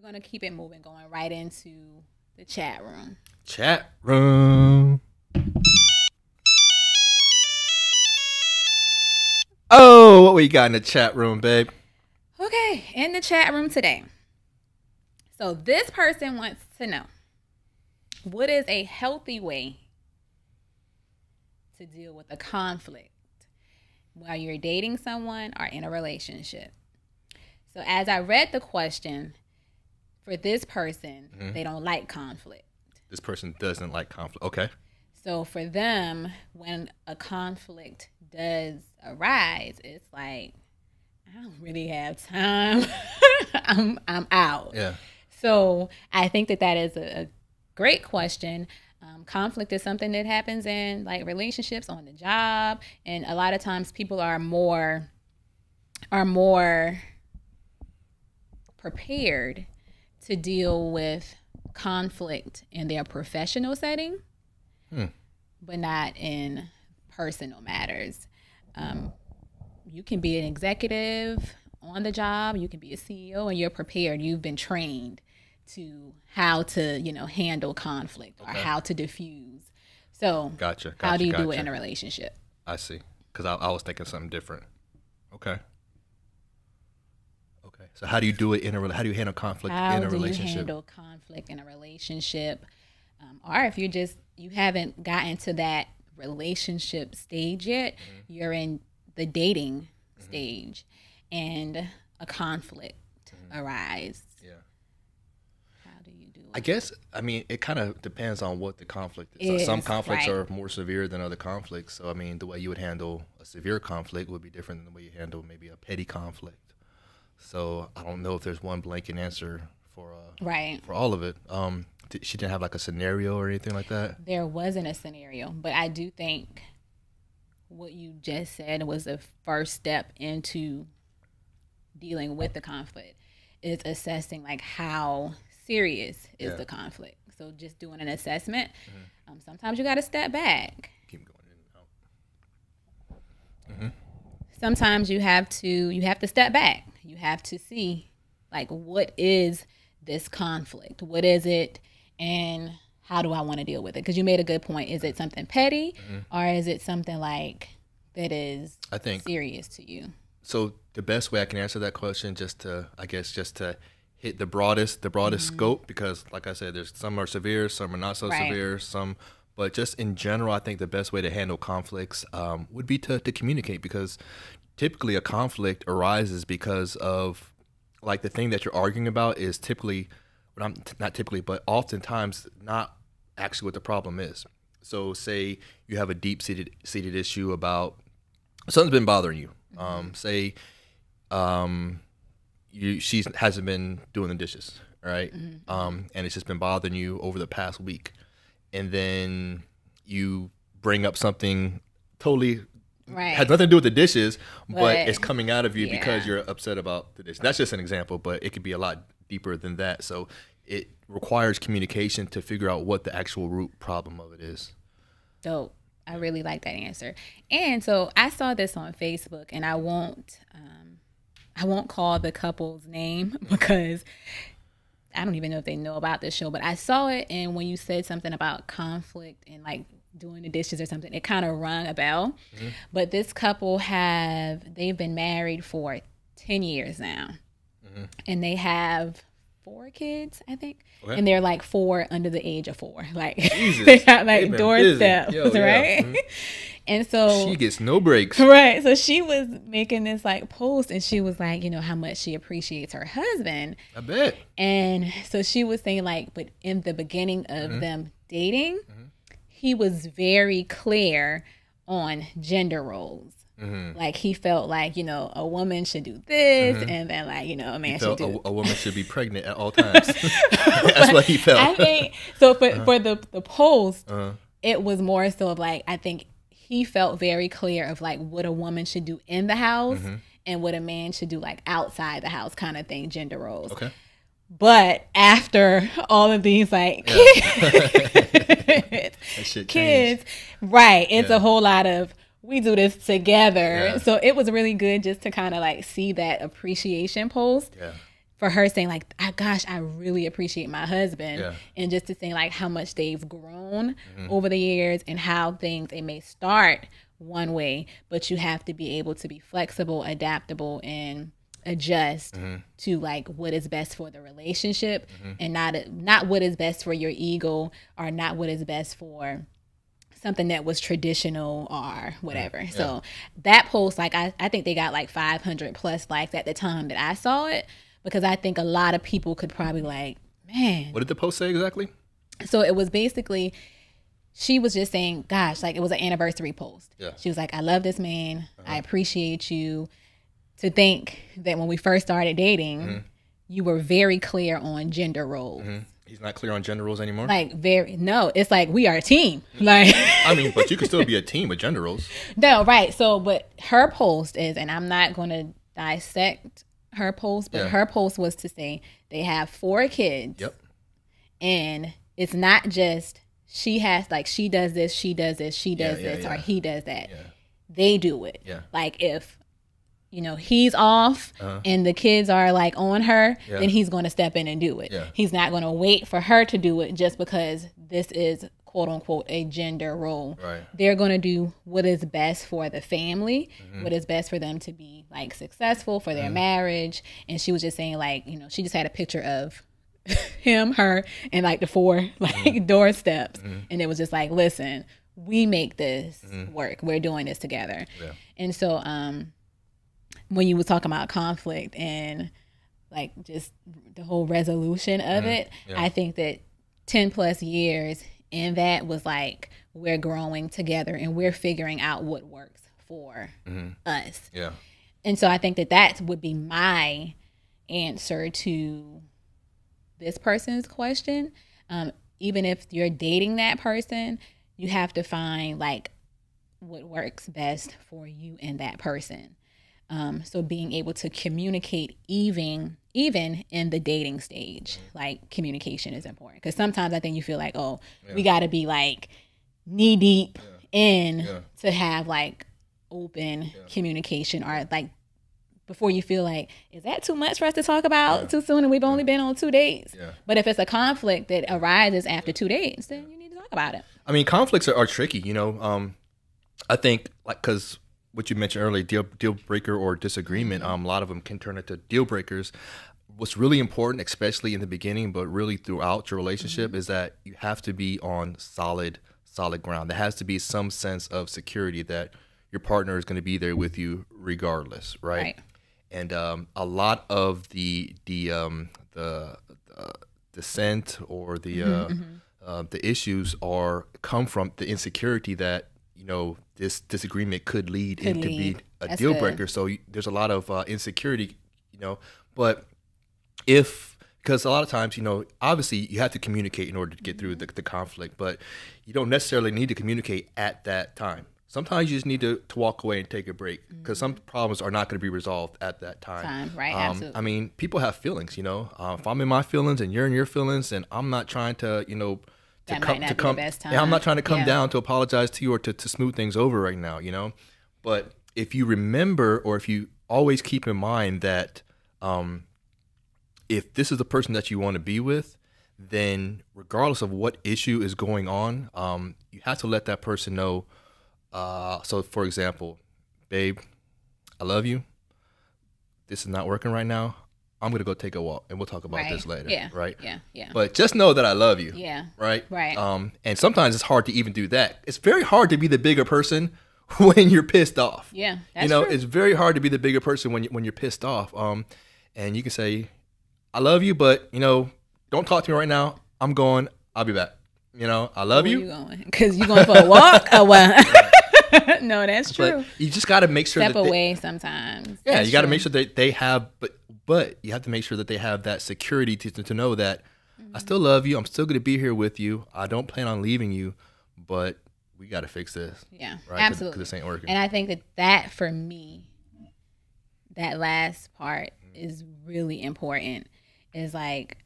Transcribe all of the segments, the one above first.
We're gonna keep it moving, going right into the chat room. Chat room. Oh, what we got in the chat room, babe? Okay, in the chat room today. So this person wants to know what is a healthy way to deal with a conflict while you're dating someone or in a relationship. So as I read the question, for this person, mm-hmm. they don't like conflict. This person doesn't like conflict. Okay. So for them, when a conflict does arise, it's like I don't really have time. I'm I'm out. Yeah. So I think that that is a, a great question. Um, conflict is something that happens in like relationships on the job, and a lot of times people are more are more prepared to deal with conflict in their professional setting, hmm. but not in personal matters. Um, you can be an executive on the job, you can be a CEO, and you're prepared. You've been trained to how to you know handle conflict okay. or how to diffuse. So, gotcha. gotcha how do you gotcha. do it in a relationship? I see, because I, I was thinking something different. Okay. So how do you do it in a how do you handle conflict how in a relationship? How do you handle conflict in a relationship? Um, or if you just you haven't gotten to that relationship stage yet, mm-hmm. you're in the dating mm-hmm. stage, and a conflict mm-hmm. arises. Yeah. How do you do? I guess I mean it kind of depends on what the conflict is. is some conflicts right. are more severe than other conflicts. So I mean the way you would handle a severe conflict would be different than the way you handle maybe a petty conflict. So I don't know if there's one blanket answer for uh, right for all of it. Um, th- she didn't have like a scenario or anything like that. There wasn't a scenario, but I do think what you just said was the first step into dealing with the conflict. Is assessing like how serious is yeah. the conflict. So just doing an assessment. Mm-hmm. Um, sometimes you got to step back. Keep going in and out. Mm-hmm. Sometimes you have to you have to step back you have to see like what is this conflict? What is it? And how do I want to deal with it? Because you made a good point. Is it something petty mm-hmm. or is it something like that is I think serious to you? So the best way I can answer that question just to I guess just to hit the broadest the broadest mm-hmm. scope because like I said, there's some are severe, some are not so right. severe, some but just in general, I think the best way to handle conflicts um, would be to, to communicate because typically a conflict arises because of like the thing that you're arguing about is typically well, I'm not typically but oftentimes not actually what the problem is. So say you have a deep seated seated issue about something's been bothering you. Mm-hmm. Um, say um, you she hasn't been doing the dishes, right? Mm-hmm. Um, and it's just been bothering you over the past week, and then you bring up something totally right. has nothing to do with the dishes, but, but it's coming out of you yeah. because you're upset about the dish. That's just an example, but it could be a lot deeper than that. So it requires communication to figure out what the actual root problem of it is. Dope. I really like that answer. And so I saw this on Facebook, and I won't, um, I won't call the couple's name because I don't even know if they know about this show, but I saw it. And when you said something about conflict and like doing the dishes or something, it kind of rung a bell. Mm-hmm. But this couple have, they've been married for 10 years now. Mm-hmm. And they have four kids, I think. Okay. And they're like four under the age of four. Like, they got like doorsteps, right? Mm-hmm. And so she gets no breaks. right? So she was making this like post and she was like, you know, how much she appreciates her husband. I bet. And so she was saying, like, but in the beginning of mm-hmm. them dating, mm-hmm. he was very clear on gender roles. Mm-hmm. Like he felt like you know a woman should do this, mm-hmm. and then like you know a man should do. A, a, woman should be pregnant at all times. That's what he felt. I think so. For uh-huh. for the the post, uh-huh. it was more so of like I think he felt very clear of like what a woman should do in the house mm-hmm. and what a man should do like outside the house kind of thing, gender roles. Okay. But after all of these like yeah. kids, kids right, it's yeah. a whole lot of we do this together. Yeah. So it was really good just to kind of like see that appreciation post. Yeah for her saying like oh, gosh i really appreciate my husband yeah. and just to say like how much they've grown mm-hmm. over the years and how things it may start one way but you have to be able to be flexible adaptable and adjust mm-hmm. to like what is best for the relationship mm-hmm. and not not what is best for your ego or not what is best for something that was traditional or whatever. Mm, yeah. So that post, like I, I think they got like 500 plus likes at the time that I saw it because I think a lot of people could probably like, man. What did the post say exactly? So it was basically she was just saying, gosh, like it was an anniversary post. Yeah. She was like, I love this man. Uh-huh. I appreciate you. To think that when we first started dating, mm-hmm. you were very clear on gender roles. Mm-hmm. He's not clear on gender roles anymore. Like very no, it's like we are a team. Like I mean, but you can still be a team with gender roles. No, right. So, but her post is, and I'm not going to dissect her post, but yeah. her post was to say they have four kids. Yep. And it's not just she has like she does this, she does this, she does yeah, this, yeah, or he does that. They do it. Yeah. Like if you know he's off uh-huh. and the kids are like on her, then he's going to step in and do it. Yeah. He's not going to wait for her to do it just because this is quote unquote a gender role. Right. They're going to do what is best for the family, mm-hmm. what is best for them to be like successful for their mm-hmm. marriage. And she was just saying like, you know, she just had a picture of him, her, and like the four like mm-hmm. doorsteps. Mm-hmm. And it was just like, listen, we make this mm-hmm. work. We're doing this together. Yeah. And so um when you were talking about conflict and like just the whole resolution of mm-hmm. it, yeah. I think that 10 plus years and that was like, we're growing together and we're figuring out what works for mm-hmm. us. Yeah. And so I think that that would be my answer to this person's question. Um, even if you're dating that person, you have to find like what works best for you and that person. Um, so being able to communicate even even in the dating stage, like communication is important. Because sometimes I think you feel like, oh, yeah. we got to be like knee deep yeah. in yeah. to have like open communication or like before you feel like, is that too much for us to talk about too soon? And we've only been on two dates. But if it's a conflict that arises after two dates, then you need to talk about it. I mean, conflicts are, are tricky, you know. Um, I think like because what you mentioned earlier, deal deal breaker or disagreement. Mm-hmm. Um, a lot of them can turn into deal breakers. What's really important, especially in the beginning, but really throughout your relationship, mm -hmm. is that you have to be on solid solid ground. There has to be some sense of security that your partner is going to be there with you regardless, right? right. And um, a lot of the the um, the uh, dissent or the mm -hmm, mm -hmm. Uh, the issues are come from the insecurity that know this disagreement could lead could into lead. be a That's deal breaker. Good. So there's a lot of uh, insecurity, you know. But if because a lot of times, you know, obviously you have to communicate in order to get through the, the conflict, but you don't necessarily need to communicate at that time. Sometimes you just need to, to walk away and take a break because mm -hmm. some mm-hmm. problems are not going to be resolved at that time. time right, um, absolutely. I mean, people have feelings, you know. Uh, if I'm in my feelings and you're in your feelings, and I'm not trying to, you know, to that come, to Yeah, I'm not trying to come yeah. down to apologize to you or to, to smooth things over right now, you know? But if you remember or if you always keep in mind that um, if this is the person that you want to be with, then regardless of what issue is going on, um, you have to let that person know. Uh, so, for example, babe, I love you. This is not working right now. I'm gonna go take a walk and we'll talk about right. this later. Yeah. Right. Yeah. Yeah. But just know that I love you. Yeah. Right. Right. Um, and sometimes it's hard to even do that. It's very hard to be the bigger person when you're pissed off. Yeah. you know, true. it's very hard to be the bigger person when you, when you're pissed off. Um, and you can say, I love you, but you know, don't talk to me right now. I'm going. I'll be back. You know, I love Where you. you going? Because you going for a walk A oh, what? no, that's true. But you just got to make sure step away they, sometimes. Yeah, that's you got to make sure that they have, but but you have to make sure that they have that security to, to know that mm-hmm. I still love you. I'm still going to be here with you. I don't plan on leaving you, but we got to fix this. Yeah, right? absolutely. Because this ain't working. And I think that that for me, that last part mm-hmm. is really important. Is like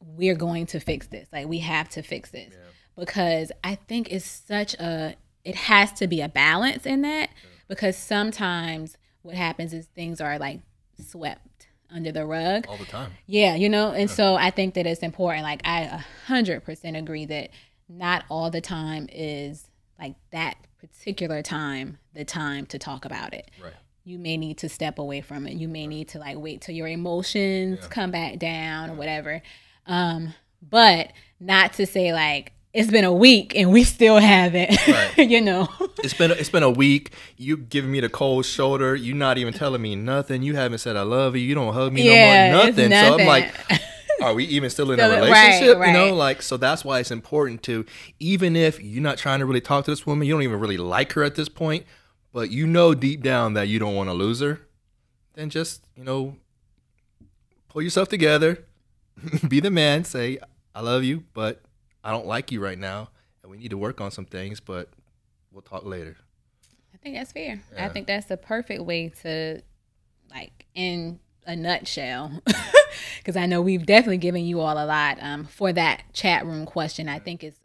we're going to fix this. Like we have to fix this yeah. because I think it's such a it has to be a balance in that yeah. because sometimes what happens is things are like swept under the rug all the time. Yeah, you know, and yeah. so I think that it's important. Like I 100% agree that not all the time is like that particular time the time to talk about it. Right. You may need to step away from it. You may right. need to like wait till your emotions yeah. come back down yeah. or whatever. Um, but not to say like it's been a week and we still haven't right. you know it's been it's been a week you giving me the cold shoulder you not even telling me nothing you haven't said i love you you don't hug me yeah, no more nothing. nothing. so i'm like are we even still in so, a relationship right, right. you know like so that's why it's important to even if you're not trying to really talk to this woman you don't even really like her at this point but you know deep down that you don't want to lose her then just you know pull yourself together be the man say i love you but I don't like you right now, and we need to work on some things, but we'll talk later. I think that's fair. Yeah. I think that's the perfect way to, like, in a nutshell, because I know we've definitely given you all a lot um, for that chat room question. I think it's